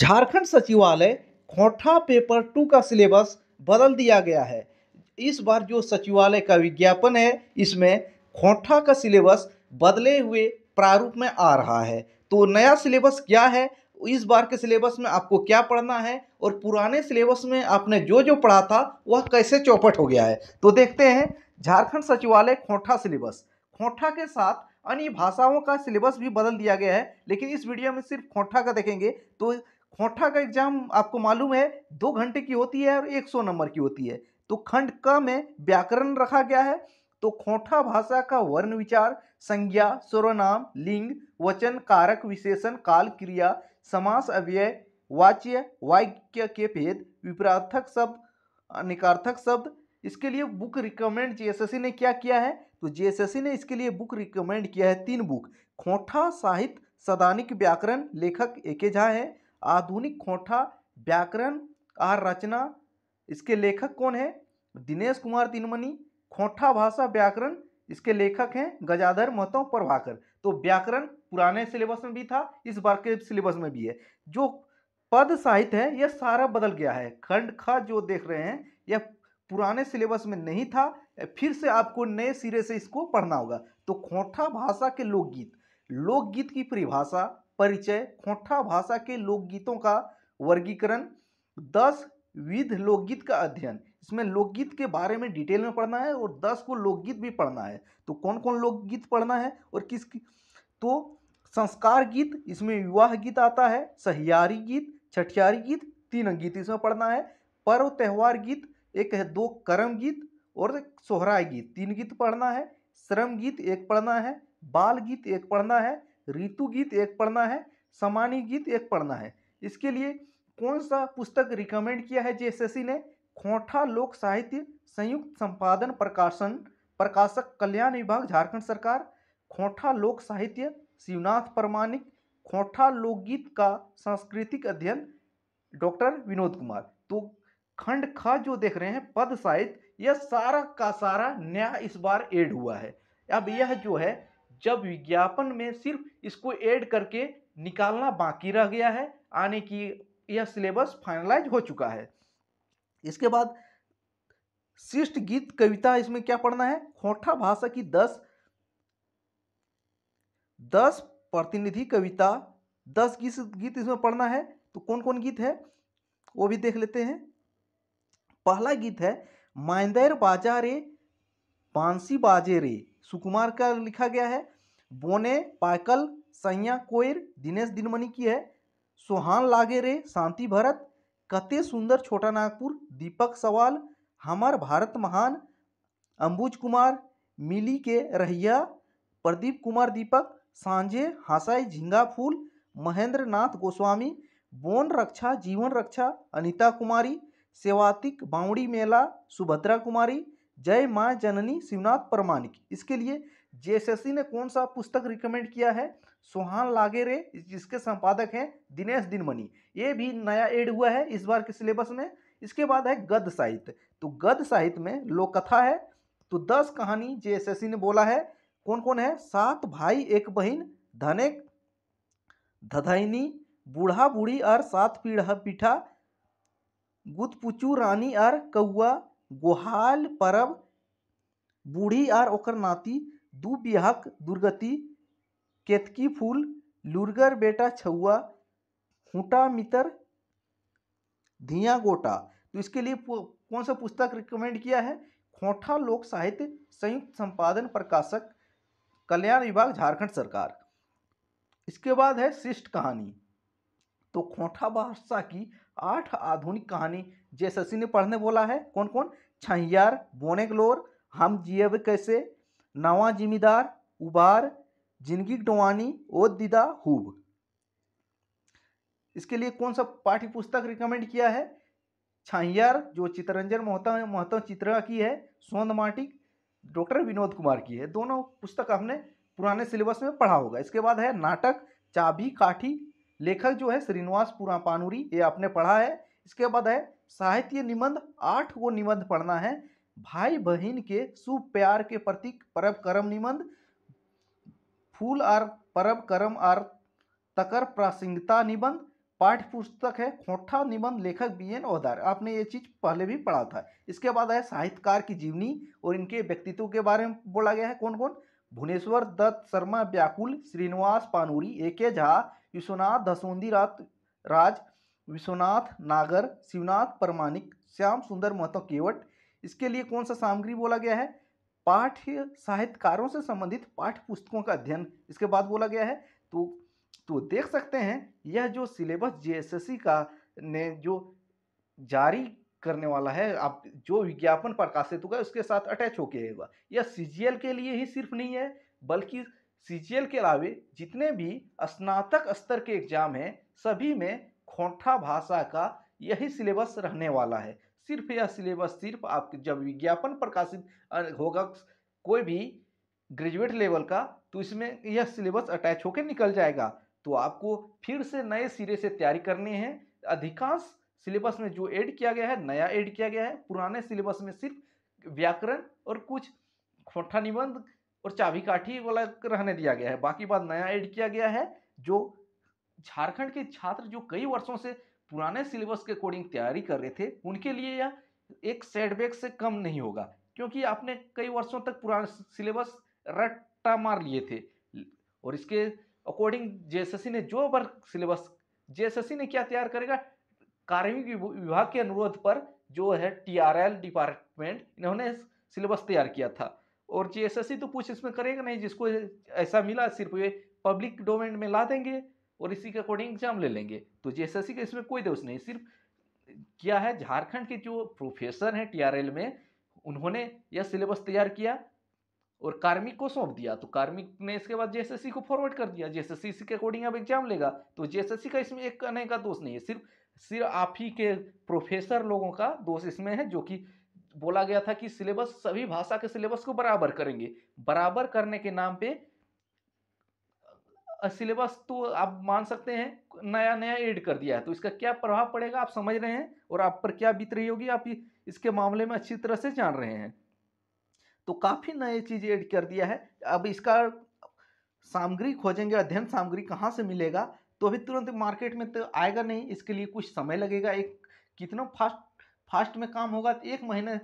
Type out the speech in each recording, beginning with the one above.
झारखंड सचिवालय खोठा paper two का सिलेबस बदल दिया गया है इस बार जो सचिवालय का विज्ञापन है इसमें खोठा का सिलेबस बदले हुए प्रारूप में आ रहा है तो नया सिलेबस क्या है इस बार के सिलेबस में आपको क्या पढ़ना है और पुराने सिलेबस में आपने जो जो पढ़ा था वह कैसे चौपट हो गया है तो देखते हैं झारखंड सचिवालय खोठा सिलेबस खोठा के साथ अन्य भाषाओं का सिलेबस भी बदल दिया गया है लेकिन इस वीडियो में सिर्फ खोठा का देखेंगे तो खोटा का एग्जाम आपको मालूम है दो घंटे की होती है और एक सौ नंबर की होती है तो खंड क में व्याकरण रखा गया है तो खोठा भाषा का वर्ण विचार संज्ञा सर्वनाम लिंग वचन कारक विशेषण काल क्रिया समास अव्यय वाच्य वाक्य के भेद विपरार्थक शब्द निकार्थक शब्द इसके लिए बुक रिकमेंड जेएसएससी ने क्या किया है तो जेएसएससी ने इसके लिए बुक रिकमेंड किया है तीन बुक खोठा साहित्य सदानिक व्याकरण लेखक ए के झा है आधुनिक खोठा व्याकरण आर रचना इसके लेखक कौन है दिनेश कुमार तीनमणि खोठा भाषा व्याकरण इसके लेखक हैं गजाधर महतो प्रभाकर तो व्याकरण पुराने सिलेबस में भी था इस बार के सिलेबस में भी है जो पद साहित्य है यह सारा बदल गया है खंड ख जो देख रहे हैं यह पुराने सिलेबस में नहीं था फिर से आपको नए सिरे से इसको पढ़ना होगा तो खोठा भाषा के लोकगीत लोकगीत की परिभाषा परिचय खोठा भाषा के लोकगीतों का वर्गीकरण दस विध लोकगीत का अध्ययन इसमें लोकगीत के बारे में डिटेल में पढ़ना है और दस को लोकगीत भी पढ़ना है तो कौन कौन लोकगीत पढ़ना है और किस तो संस्कार गीत इसमें विवाह गीत आता है सहियारी गीत छठियारी गीत तीन गीत इसमें पढ़ना है पर्व त्यौहार गीत एक है दो कर्म गीत और सोहराय गीत तीन गीत पढ़ना है श्रम गीत एक पढ़ना है बाल गीत एक पढ़ना है ऋतु गीत एक पढ़ना है सामान्य गीत एक पढ़ना है इसके लिए कौन सा पुस्तक रिकमेंड किया है जेएसएससी ने खोठा लोक साहित्य संयुक्त संपादन प्रकाशन प्रकाशक कल्याण विभाग झारखंड सरकार खोठा लोक साहित्य शिवनाथ प्रमाणिक खोठा लोकगीत का सांस्कृतिक अध्ययन डॉक्टर विनोद कुमार तो खंड ख जो देख रहे हैं पद साहित्य यह सारा का सारा नया इस बार एड हुआ है अब यह जो है जब विज्ञापन में सिर्फ इसको ऐड करके निकालना बाकी रह गया है आने की यह सिलेबस फाइनलाइज हो चुका है इसके बाद शिष्ट गीत कविता इसमें क्या पढ़ना है खोटा भाषा की दस दस प्रतिनिधि कविता दस गीत गीत इसमें पढ़ना है तो कौन कौन गीत है वो भी देख लेते हैं पहला गीत है माइंदर बाजा रे बांसी बाजे रे सुकुमार का लिखा गया है बोने पायकल सैया कोयर दिनेश दिनमणि की है सोहान लागे रे शांति भरत कते सुंदर छोटा नागपुर दीपक सवाल हमार भारत महान अंबुज कुमार मिली के रहिया प्रदीप कुमार दीपक सांझे हासाई झिंगा फूल महेंद्र नाथ गोस्वामी बोन रक्षा जीवन रक्षा अनिता कुमारी सेवातिक बावड़ी मेला सुभद्रा कुमारी जय माँ जननी शिवनाथ प्रमाणिक इसके लिए जे ने कौन सा पुस्तक रिकमेंड किया है सोहान लागेरे जिसके संपादक हैं दिनेश दिनमणि ये भी नया एड हुआ है इस बार के सिलेबस में इसके बाद है गद्य साहित्य तो गद्य साहित्य में लोक कथा है तो दस कहानी जे ने बोला है कौन कौन है सात भाई एक बहन धनेक धधैनी बूढ़ा बूढ़ी और सात पीढ़ा पीठा गुदपुचू रानी और कौआ गोहाल परब बूढ़ी आर ओकर नाती दू बिहक दुर्गति केतकी फूल लुरगर बेटा छुआ हुटा मितर धिया गोटा तो इसके लिए कौन सा पुस्तक रिकमेंड किया है खोठा लोक साहित्य संयुक्त संपादन प्रकाशक कल्याण विभाग झारखंड सरकार इसके बाद है शिष्ट कहानी तो खोठा बादशाह की आठ आधुनिक कहानी जयशशि ने पढ़ने बोला है कौन कौन छैयार बोनेगलोर हम जियब कैसे नवा जिमीदार उबार जिंदगी डोवानी ओ दिदा हुब इसके लिए कौन सा पाठ्य पुस्तक रिकमेंड किया है छाहियार जो चितरंजन मोहता मोहता चित्रा की है सोन माटिक डॉक्टर विनोद कुमार की है दोनों पुस्तक हमने पुराने सिलेबस में पढ़ा होगा इसके बाद है नाटक चाबी काठी लेखक जो है श्रीनिवास पुरा पानुरी ये आपने पढ़ा है इसके बाद है साहित्य निबंध आठ वो निबंध पढ़ना है भाई बहन के सुप्यार के प्रतीक परब करम निबंध फूल आर परब करम आर तकर प्रासंगिकता निबंध पाठ्य पुस्तक है खोठा निबंध लेखक बी एन औदार आपने ये चीज़ पहले भी पढ़ा था इसके बाद है साहित्यकार की जीवनी और इनके व्यक्तित्व के बारे में बोला गया है कौन कौन भुवनेश्वर दत्त शर्मा व्याकुल श्रीनिवास पानूरी ए के झा विश्वनाथ धसोंदी रात राज विश्वनाथ नागर शिवनाथ प्रमाणिक श्याम सुंदर महतो केवट इसके लिए कौन सा सामग्री बोला गया है पाठ्य साहित्यकारों से संबंधित पाठ्य पुस्तकों का अध्ययन इसके बाद बोला गया है तो तो देख सकते हैं यह जो सिलेबस जेएसएससी का ने जो जारी करने वाला है आप जो विज्ञापन प्रकाशित होगा उसके साथ अटैच होके आएगा यह सी के लिए ही सिर्फ नहीं है बल्कि सी के अलावे जितने भी स्नातक स्तर के एग्जाम हैं सभी में खोंठा भाषा का यही सिलेबस रहने वाला है सिर्फ यह सिलेबस सिर्फ आप जब विज्ञापन प्रकाशित होगा कोई भी ग्रेजुएट लेवल का तो इसमें यह सिलेबस अटैच होकर निकल जाएगा तो आपको फिर से नए सिरे से तैयारी करनी है अधिकांश सिलेबस में जो ऐड किया गया है नया ऐड किया गया है पुराने सिलेबस में सिर्फ व्याकरण और कुछ खोटा निबंध और चाबी काठी वाला रहने दिया गया है बाकी बात नया ऐड किया गया है जो झारखंड के छात्र जो कई वर्षों से पुराने सिलेबस के अकॉर्डिंग तैयारी कर रहे थे उनके लिए यह एक सेटबैक से कम नहीं होगा क्योंकि आपने कई वर्षों तक पुराना सिलेबस रट्टा मार लिए थे और इसके अकॉर्डिंग जे ने जो वर्ग सिलेबस जे ने क्या तैयार करेगा कार्मिक विभाग के अनुरोध पर जो है टी डिपार्टमेंट इन्होंने सिलेबस तैयार किया था और सी तो कुछ इसमें करेगा नहीं जिसको ऐसा मिला सिर्फ ये पब्लिक डोमेन में ला देंगे और इसी के अकॉर्डिंग एग्जाम ले लेंगे तो सी का इसमें कोई दोष नहीं सिर्फ क्या है झारखंड के जो प्रोफेसर हैं एल में उन्होंने यह सिलेबस तैयार किया और कार्मिक को सौंप दिया तो कार्मिक ने इसके बाद जेएसएससी को फॉरवर्ड कर दिया जेएसएससी इसी के अकॉर्डिंग अब एग्जाम लेगा तो जेएसएससी का इसमें एक कहने का दोष नहीं है सिर्फ सिर्फ आप ही के प्रोफेसर लोगों का दोष इसमें है जो कि बोला गया था कि सिलेबस सभी भाषा के सिलेबस को बराबर करेंगे बराबर करने के नाम पे सिलेबस तो आप मान सकते हैं नया नया ऐड कर दिया है तो इसका क्या प्रभाव पड़ेगा आप समझ रहे हैं और आप पर क्या बीत रही होगी आप इसके मामले में अच्छी तरह से जान रहे हैं तो काफ़ी नए चीज़ ऐड कर दिया है अब इसका सामग्री खोजेंगे अध्ययन सामग्री कहाँ से मिलेगा तो अभी तुरंत मार्केट में तो आएगा नहीं इसके लिए कुछ समय लगेगा एक कितना फास्ट फास्ट में काम होगा तो एक महीने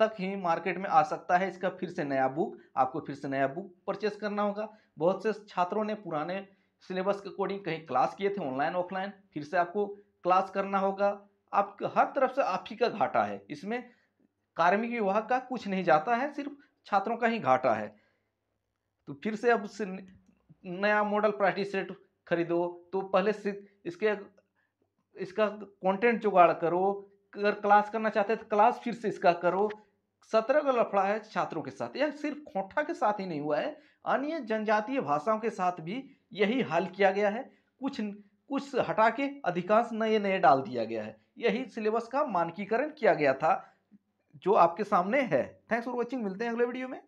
तक ही मार्केट में आ सकता है इसका फिर से नया बुक आपको फिर से नया बुक परचेस करना होगा बहुत से छात्रों ने पुराने सिलेबस के अकॉर्डिंग कहीं क्लास किए थे ऑनलाइन ऑफलाइन फिर से आपको क्लास करना होगा आप हर तरफ से आप ही का घाटा है इसमें कार्मिक विभाग का कुछ नहीं जाता है सिर्फ छात्रों का ही घाटा है तो फिर से अब से नया मॉडल प्रैक्टिस सेट खरीदो तो पहले से इसके इसका कंटेंट जुगाड़ करो अगर क्लास करना चाहते हैं तो क्लास फिर से इसका करो सत्रह का लफड़ा है छात्रों के साथ यह सिर्फ खोठा के साथ ही नहीं हुआ है अन्य जनजातीय भाषाओं के साथ भी यही हाल किया गया है कुछ कुछ हटा के अधिकांश नए नए डाल दिया गया है यही सिलेबस का मानकीकरण किया गया था जो आपके सामने है थैंक्स फॉर वॉचिंग मिलते हैं अगले वीडियो में